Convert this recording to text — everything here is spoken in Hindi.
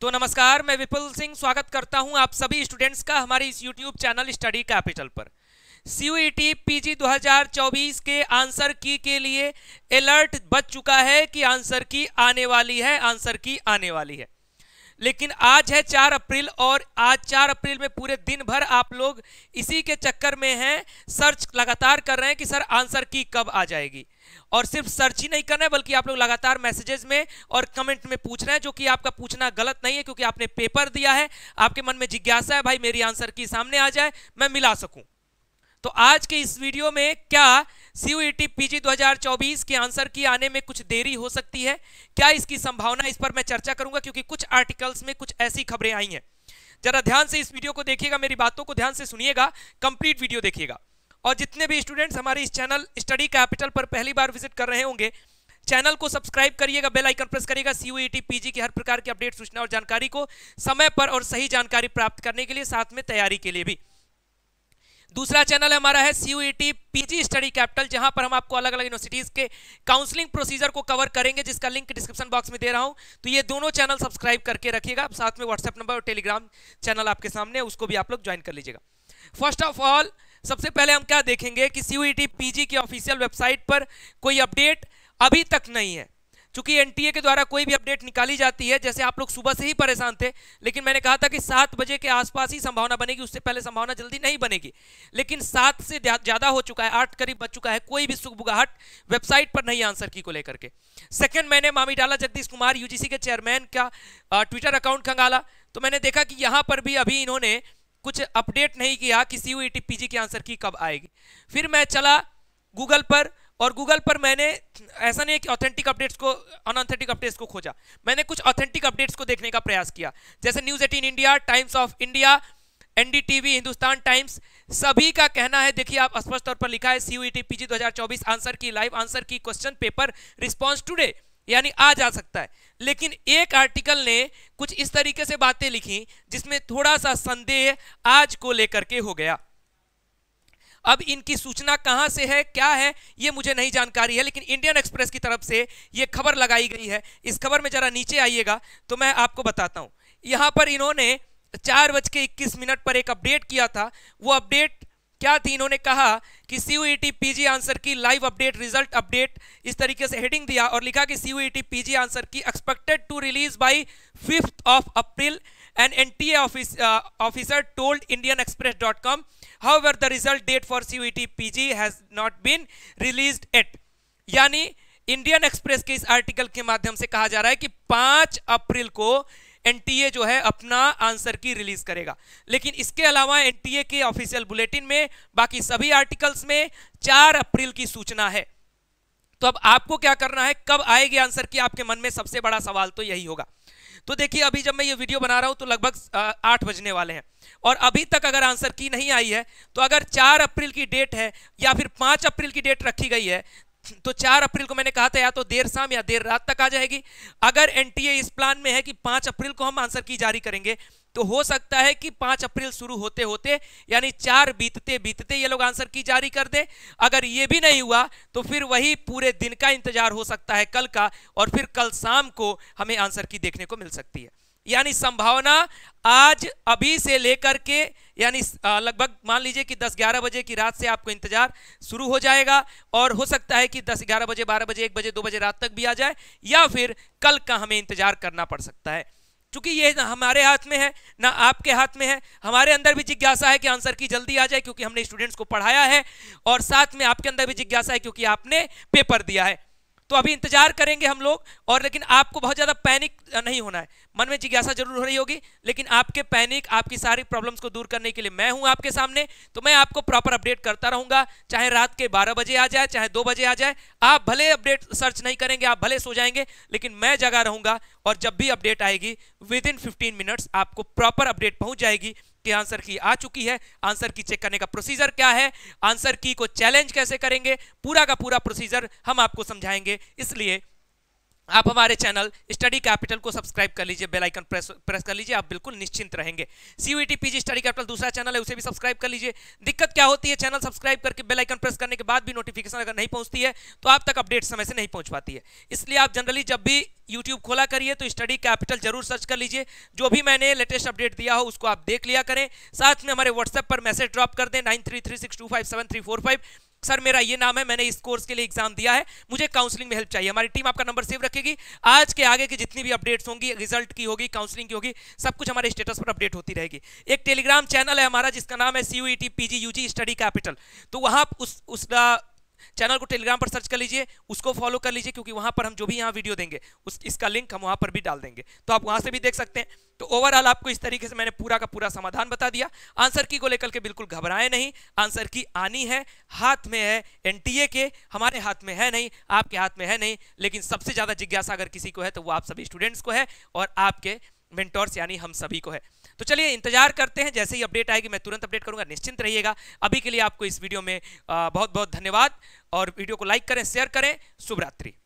तो नमस्कार मैं विपुल सिंह स्वागत करता हूं आप सभी स्टूडेंट्स का हमारे इस यूट्यूब चैनल स्टडी कैपिटल पर टी पी जी के आंसर की के लिए अलर्ट बच चुका है कि आंसर की आने वाली है आंसर की आने वाली है लेकिन आज है चार अप्रैल और आज चार अप्रैल में पूरे दिन भर आप लोग इसी के चक्कर में हैं सर्च लगातार कर रहे हैं कि सर आंसर की कब आ जाएगी और सिर्फ सर्च ही नहीं कर रहे हैं बल्कि आप लोग लगातार मैसेजेस में और कमेंट में पूछ रहे हैं जो कि आपका पूछना गलत नहीं है क्योंकि आपने पेपर दिया है आपके मन में जिज्ञासा है भाई मेरी आंसर की सामने आ जाए मैं मिला सकूँ तो आज के इस वीडियो में क्या सीयूईटी पीजी 2024 के आंसर की आने में कुछ देरी हो सकती है क्या इसकी संभावना इस पर मैं चर्चा करूंगा क्योंकि कुछ आर्टिकल्स में कुछ ऐसी खबरें आई हैं जरा ध्यान से इस वीडियो को देखिएगा मेरी बातों को ध्यान से सुनिएगा कंप्लीट वीडियो देखिएगा और जितने भी स्टूडेंट्स हमारे इस चैनल स्टडी कैपिटल पर पहली बार विजिट कर रहे होंगे चैनल को सब्सक्राइब करिएगा बेल आइकन प्रेस करिएगा सीयूईटी पीजी की हर प्रकार की अपडेट सूचना और जानकारी को समय पर और सही जानकारी प्राप्त करने के लिए साथ में तैयारी के लिए भी दूसरा चैनल हमारा है C U PG study capital जहां पर हम आपको अलग अलग यूनिवर्सिटीज के काउंसलिंग प्रोसीजर को कवर करेंगे जिसका लिंक डिस्क्रिप्शन बॉक्स में दे रहा हूं तो ये दोनों चैनल सब्सक्राइब करके रखिएगा साथ में व्हाट्सएप नंबर और टेलीग्राम चैनल आपके सामने उसको भी आप लोग ज्वाइन कर लीजिएगा फर्स्ट ऑफ ऑल सबसे पहले हम क्या देखेंगे कि सी यू पीजी की ऑफिशियल वेबसाइट पर कोई अपडेट अभी तक नहीं है चूंकि एनटीए के द्वारा कोई भी अपडेट निकाली जाती है जैसे आप लोग सुबह से ही परेशान थे लेकिन मैंने कहा था कि सात बजे के आसपास ही संभावना बनेगी उससे पहले संभावना जल्दी नहीं बनेगी लेकिन सात से ज़्यादा हो चुका है आठ करीब बच चुका है कोई भी सुखबुगाहट वेबसाइट पर नहीं आंसर की को लेकर के सेकेंड मैंने मामी डाला जगदीश कुमार यूजीसी के चेयरमैन का ट्विटर अकाउंट खंगाला तो मैंने देखा कि यहां पर भी अभी इन्होंने कुछ अपडेट नहीं किया कि सी यू की आंसर की कब आएगी फिर मैं चला गूगल पर और गूगल पर मैंने ऐसा नहीं है कि ऑथेंटिक अपडेट्स को अनऑथेंटिक अपडेट्स को खोजा मैंने कुछ ऑथेंटिक अपडेट्स को देखने का प्रयास किया जैसे news eighteen India Times of India NDTV Hindustan Times सभी का कहना है देखिए आप स्पष्ट तौर पर लिखा है CUET PG 2024 answer key live answer key question paper response today यानी आज आ सकता है लेकिन एक आर्टिकल ने कुछ इस तरीके से बातें लिखी जिसमें थोड़ा सा संदेह आज को लेकर के हो गया अब इनकी सूचना कहां से है क्या है ये मुझे नहीं जानकारी है लेकिन इंडियन एक्सप्रेस की तरफ से ये खबर लगाई गई है इस खबर में ज़रा नीचे आइएगा तो मैं आपको बताता हूं यहां पर इन्होंने चार बज के इक्कीस मिनट पर एक अपडेट किया था वो अपडेट क्या थी इन्होंने कहा कि C PG answer key live update result update इस तरीके से हेडिंग दिया और लिखा कि C PG answer key expected to release by fifth of April An NTA office, uh, officer told IndianExpress.com. However, the result date for CUET PG has not been released yet. यानी Indian Express के इस आर्टिकल के माध्यम से कहा जा रहा है कि 5 अप्रैल को NTA जो है अपना आंसर की रिलीज करेगा लेकिन इसके अलावा NTA के ऑफिशियल बुलेटिन में बाकी सभी आर्टिकल्स में 4 अप्रैल की सूचना है तो अब आपको क्या करना है कब आएगी आंसर की आपके मन में सबसे बड़ा सवाल तो यही होगा तो देखिए अभी जब मैं ये वीडियो बना रहा हूँ तो लगभग आठ बजने वाले हैं और अभी तक अगर आंसर की नहीं आई है तो अगर चार अप्रैल की डेट है या फिर पाँच अप्रैल की डेट रखी गई है तो चार अप्रैल को मैंने कहा था या तो देर शाम या देर रात तक आ जाएगी अगर एनटीए इस प्लान में है कि पांच अप्रैल को हम आंसर की जारी करेंगे तो हो सकता है कि पांच अप्रैल शुरू होते होते यानी चार बीतते बीतते ये लोग आंसर की जारी कर दे अगर ये भी नहीं हुआ तो फिर वही पूरे दिन का इंतजार हो सकता है कल का और फिर कल शाम को हमें आंसर की देखने को मिल सकती है यानी संभावना आज अभी से लेकर के यानी लगभग मान लीजिए कि 10-11 बजे की रात से आपको इंतजार शुरू हो जाएगा और हो सकता है कि 10-11 बजे 12 बजे 1 बजे 2 बजे रात तक भी आ जाए या फिर कल का हमें इंतजार करना पड़ सकता है क्योंकि ये ना हमारे हाथ में है ना आपके हाथ में है हमारे अंदर भी जिज्ञासा है कि आंसर की जल्दी आ जाए क्योंकि हमने स्टूडेंट्स को पढ़ाया है और साथ में आपके अंदर भी जिज्ञासा है क्योंकि आपने पेपर दिया है तो अभी इंतजार करेंगे हम लोग और लेकिन आपको बहुत ज़्यादा पैनिक नहीं होना है मन में जिज्ञासा जरूर हो रही होगी लेकिन आपके पैनिक आपकी सारी प्रॉब्लम्स को दूर करने के लिए मैं हूं आपके सामने तो मैं आपको प्रॉपर अपडेट करता रहूंगा चाहे रात के बारह बजे आ जाए चाहे दो बजे आ जाए आप भले अपडेट सर्च नहीं करेंगे आप भले सो जाएंगे लेकिन मैं जगा रहूंगा और जब भी अपडेट आएगी विद इन फिफ्टीन मिनट्स आपको प्रॉपर अपडेट पहुंच जाएगी आपके आंसर की आ चुकी है आंसर की चेक करने का प्रोसीजर क्या है आंसर की को चैलेंज कैसे करेंगे पूरा का पूरा प्रोसीजर हम आपको समझाएंगे इसलिए आप हमारे चैनल स्टडी कैपिटल को सब्सक्राइब कर लीजिए बेल आइकन प्रेस प्रेस कर लीजिए आप बिल्कुल निश्चिंत रहेंगे सीयूईटी पीजी स्टडी कैपिटल दूसरा चैनल है उसे भी सब्सक्राइब कर लीजिए दिक्कत क्या होती है चैनल सब्सक्राइब करके बेल आइकन प्रेस करने के बाद भी नोटिफिकेशन अगर नहीं पहुंचती है तो आप तक अपडेट समय से नहीं पहुंच पाती है इसलिए आप जनरली जब भी यूट्यूब खोला करिए तो स्टडी कैपिटल जरूर सर्च कर लीजिए जो भी मैंने लेटेस्ट अपडेट दिया हो उसको आप देख लिया करें साथ में हमारे व्हाट्सएप पर मैसेज ड्रॉप कर दें nine three three six two five seven three four five sir मेरा ये नाम है मैंने इस कोर्स के लिए एग्जाम दिया है मुझे काउंसलिंग में हेल्प चाहिए हमारी टीम आपका नंबर सेव रखेगी आज के आगे की जितनी भी अपडेट्स होंगी रिजल्ट की होगी काउंसलिंग की होगी सब कुछ हमारे स्टेटस पर अपडेट होती रहेगी एक टेलीग्राम चैनल है हमारा जिसका नाम है सी यू स्टडी कैपिटल तो वहाँ उस उसका चैनल को टेलीग्राम पर सर्च कर लीजिए उसको फॉलो कर लीजिए क्योंकि वहां पर हम जो भी यहाँ वीडियो देंगे उस इसका लिंक हम वहां पर भी डाल देंगे तो आप वहां से भी देख सकते हैं तो ओवरऑल आपको इस तरीके से मैंने पूरा का पूरा समाधान बता दिया आंसर की को लेकर के बिल्कुल घबराए नहीं आंसर की आनी है हाथ में है एन के हमारे हाथ में है नहीं आपके हाथ में है नहीं लेकिन सबसे ज्यादा जिज्ञासा अगर किसी को है तो वो आप सभी स्टूडेंट्स को है और आपके मिनटोर्स यानी हम सभी को है तो चलिए इंतजार करते हैं जैसे ही अपडेट आएगी मैं तुरंत अपडेट करूंगा निश्चिंत रहिएगा अभी के लिए आपको इस वीडियो में बहुत बहुत धन्यवाद और वीडियो को लाइक करें शेयर करें शुभरात्रि